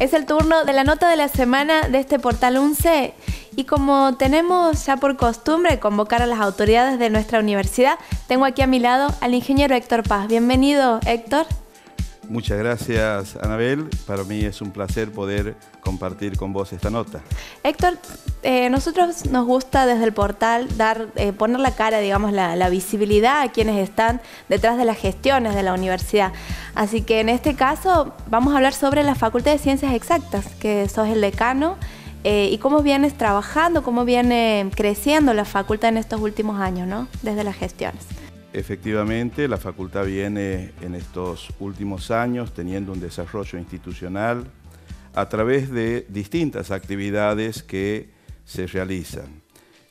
Es el turno de la nota de la semana de este portal 11 y como tenemos ya por costumbre convocar a las autoridades de nuestra universidad, tengo aquí a mi lado al ingeniero Héctor Paz. Bienvenido, Héctor. Muchas gracias, Anabel. Para mí es un placer poder compartir con vos esta nota. Héctor, eh, nosotros nos gusta desde el portal dar, eh, poner la cara, digamos, la, visibilidad a quienes están detrás de las gestiones de la universidad. Así que en este caso vamos a hablar sobre la Facultad de Ciencias Exactas, que sos el decano, eh, y cómo vienes trabajando, cómo viene creciendo la facultad en estos últimos años, ¿no? Desde las gestiones. Efectivamente, la facultad viene en estos últimos años teniendo un desarrollo institucional a través de distintas actividades que se realizan.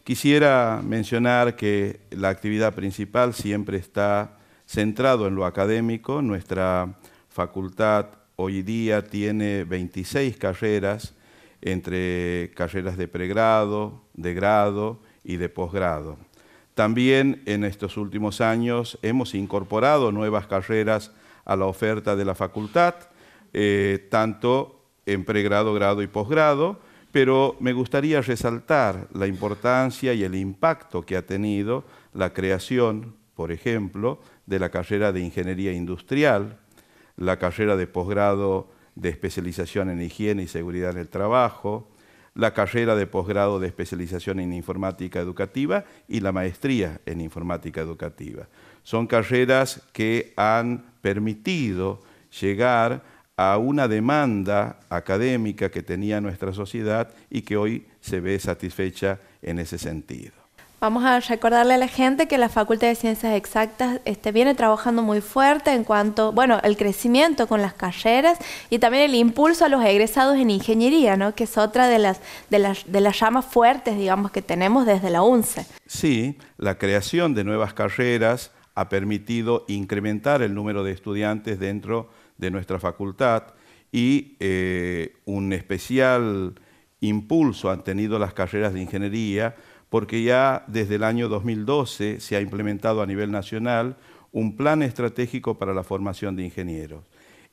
Quisiera mencionar que la actividad principal siempre está centrado en lo académico. Nuestra facultad hoy día tiene 26 carreras, entre carreras de pregrado, de grado y de posgrado. También en estos últimos años hemos incorporado nuevas carreras a la oferta de la facultad, eh, tanto en pregrado, grado y posgrado, pero me gustaría resaltar la importancia y el impacto que ha tenido la creación, por ejemplo, de la carrera de Ingeniería Industrial, la carrera de posgrado de especialización en higiene y seguridad en el trabajo, la carrera de posgrado de especialización en informática educativa y la maestría en informática educativa. Son carreras que han permitido llegar a una demanda académica que tenía nuestra sociedad y que hoy se ve satisfecha en ese sentido. Vamos a recordarle a la gente que la Facultad de Ciencias Exactas este, viene trabajando muy fuerte en cuanto, bueno, el crecimiento con las carreras y también el impulso a los egresados en ingeniería, ¿no? Que es otra de las, de las, llamas fuertes, digamos, que tenemos desde la UNCE. Sí, la creación de nuevas carreras ha permitido incrementar el número de estudiantes dentro de nuestra facultad y eh, un especial impulso han tenido las carreras de ingeniería porque ya desde el año 2012 se ha implementado a nivel nacional un plan estratégico para la formación de ingenieros.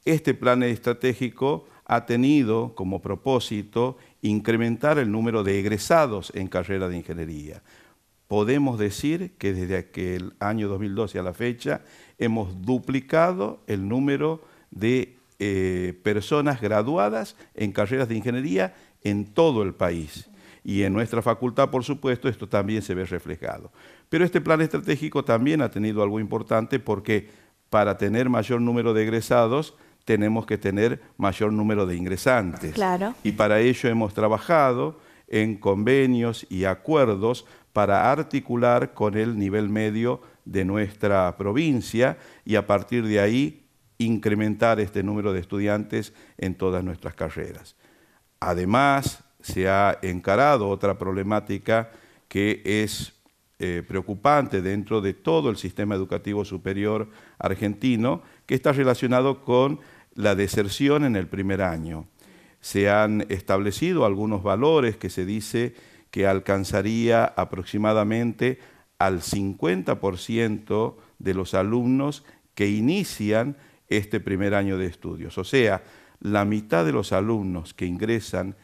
Este plan estratégico ha tenido como propósito incrementar el número de egresados en carrera de ingeniería. Podemos decir que desde el año 2012 a la fecha hemos duplicado el número de eh, personas graduadas en carreras de ingeniería en todo el país y en nuestra facultad, por supuesto, esto también se ve reflejado. Pero este plan estratégico también ha tenido algo importante porque para tener mayor número de egresados tenemos que tener mayor número de ingresantes. Y para ello hemos trabajado en convenios y acuerdos para articular con el nivel medio de nuestra provincia y a partir de ahí incrementar este número de estudiantes en todas nuestras carreras. Además, se ha encarado otra problemática que es eh, preocupante dentro de todo el sistema educativo superior argentino, que está relacionado con la deserción en el primer año. Se han establecido algunos valores que se dice que alcanzaría aproximadamente al 50% de los alumnos que inician este primer año de estudios. O sea, la mitad de los alumnos que ingresan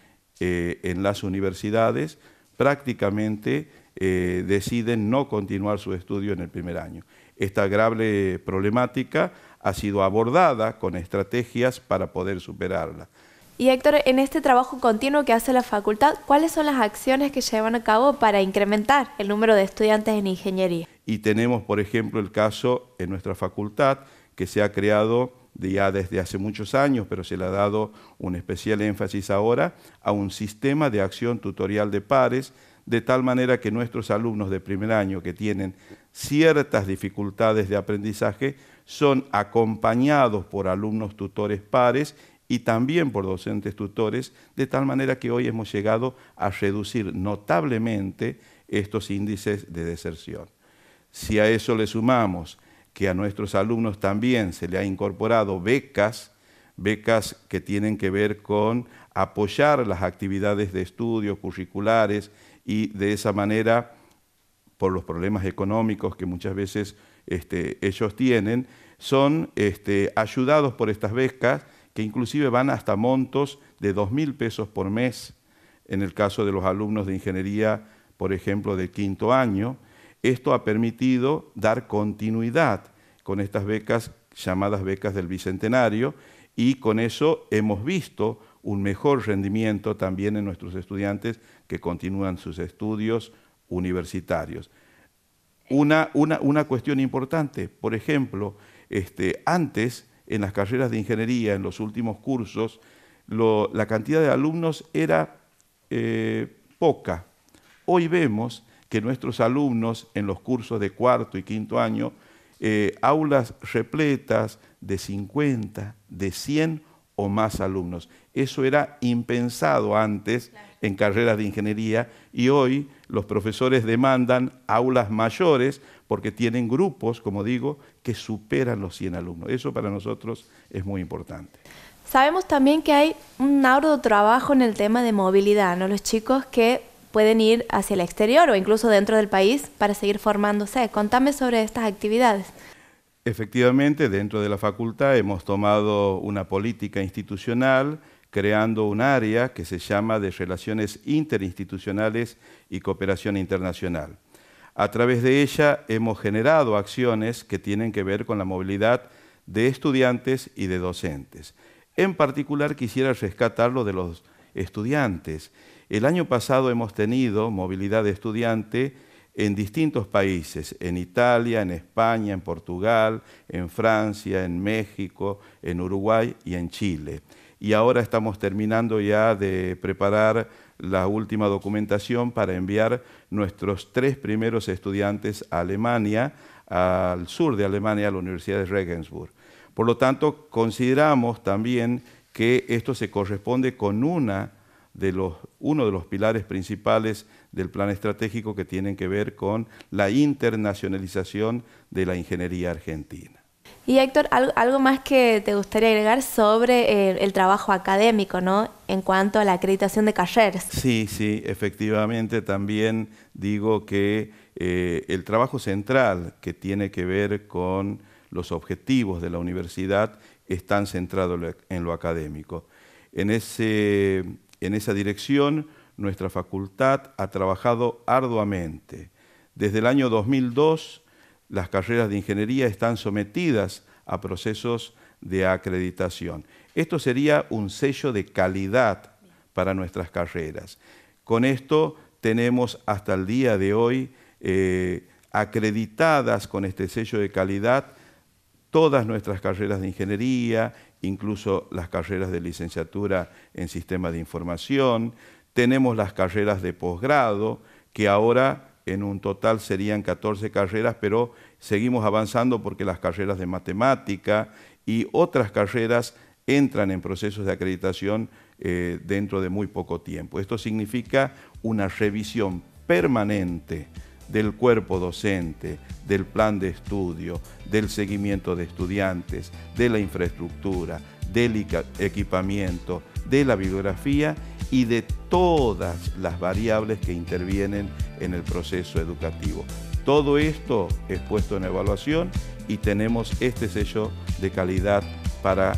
eh, en las universidades prácticamente eh, deciden no continuar su estudio en el primer año. Esta grave problemática ha sido abordada con estrategias para poder superarla. Y Héctor, en este trabajo continuo que hace la facultad, ¿cuáles son las acciones que llevan a cabo para incrementar el número de estudiantes en ingeniería? Y tenemos, por ejemplo, el caso en nuestra facultad que se ha creado ya desde hace muchos años, pero se le ha dado un especial énfasis ahora a un sistema de acción tutorial de pares, de tal manera que nuestros alumnos de primer año que tienen ciertas dificultades de aprendizaje son acompañados por alumnos tutores pares y también por docentes tutores, de tal manera que hoy hemos llegado a reducir notablemente estos índices de deserción. Si a eso le sumamos que a nuestros alumnos también se le ha incorporado becas, becas que tienen que ver con apoyar las actividades de estudio curriculares y de esa manera, por los problemas económicos que muchas veces este, ellos tienen, son este, ayudados por estas becas que inclusive van hasta montos de 2.000 pesos por mes en el caso de los alumnos de ingeniería, por ejemplo, del quinto año esto ha permitido dar continuidad con estas becas llamadas becas del Bicentenario y con eso hemos visto un mejor rendimiento también en nuestros estudiantes que continúan sus estudios universitarios. Una, cuestión importante, por ejemplo, este, antes en las carreras de ingeniería, en los últimos cursos, la cantidad de alumnos era eh, poca. Hoy vemos que nuestros alumnos en los cursos de cuarto y quinto año, eh, aulas repletas de 50, de 100 o más alumnos. Eso era impensado antes en carreras de ingeniería y hoy los profesores demandan aulas mayores porque tienen grupos, como digo, que superan los 100 alumnos. Eso para nosotros es muy importante. Sabemos también que hay un de trabajo en el tema de movilidad, ¿no? Los chicos que pueden ir hacia el exterior o incluso dentro del país para seguir formándose. Contame sobre estas actividades. Efectivamente, dentro de la facultad hemos tomado una política institucional creando un área que se llama de Relaciones Interinstitucionales y Cooperación Internacional. A través de ella hemos generado acciones que tienen que ver con la movilidad de estudiantes y de docentes. En particular quisiera rescatar lo de los estudiantes. El año pasado hemos tenido movilidad de estudiante en distintos países, en Italia, en España, en Portugal, en Francia, en México, en Uruguay y en Chile. Y ahora estamos terminando ya de preparar la última documentación para enviar nuestros tres primeros estudiantes a Alemania, al sur de Alemania, a la Universidad de Regensburg. Por lo tanto, consideramos también que esto se corresponde con una de los, uno de los pilares principales del plan estratégico que tienen que ver con la internacionalización de la ingeniería argentina. Y Héctor, algo, más que te gustaría agregar sobre eh, el, trabajo académico, ¿no? En cuanto a la acreditación de carreras. Sí, sí, efectivamente también digo que eh, el trabajo central que tiene que ver con los objetivos de la universidad están centrados en lo académico. En, ese, en esa dirección, nuestra facultad ha trabajado arduamente. Desde el año 2002, las carreras de ingeniería están sometidas a procesos de acreditación. Esto sería un sello de calidad para nuestras carreras. Con esto tenemos hasta el día de hoy eh, acreditadas con este sello de calidad todas nuestras carreras de ingeniería, incluso las carreras de licenciatura en sistemas de información, tenemos las carreras de posgrado, que ahora en un total serían 14 carreras, pero seguimos avanzando porque las carreras de matemática y otras carreras entran en procesos de acreditación eh, dentro de muy poco tiempo. Esto significa una revisión permanente del cuerpo docente, del plan de estudio, del seguimiento de estudiantes, de la infraestructura, del equipamiento, de la bibliografía y de todas las variables que intervienen en el proceso educativo. Todo esto es puesto en evaluación y tenemos este sello de calidad para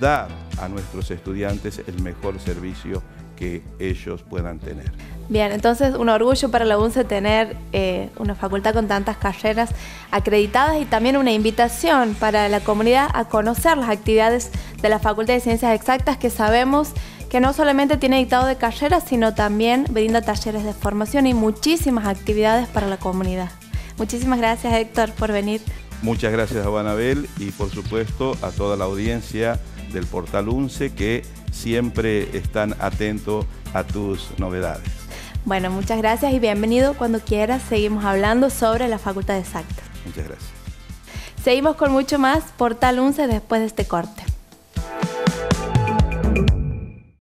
dar a nuestros estudiantes el mejor servicio que ellos puedan tener. Bien, entonces un orgullo para la UNCE tener eh, una facultad con tantas carreras acreditadas y también una invitación para la comunidad a conocer las actividades de la Facultad de Ciencias Exactas que sabemos que no solamente tiene dictado de carreras, sino también brinda talleres de formación y muchísimas actividades para la comunidad. Muchísimas gracias Héctor por venir. Muchas gracias a Banabel y por supuesto a toda la audiencia del portal UNCE que siempre están atentos a tus novedades. Bueno, muchas gracias y bienvenido. Cuando quieras, seguimos hablando sobre la Facultad de Exactas. Muchas gracias. Seguimos con mucho más Portal 11 después de este corte.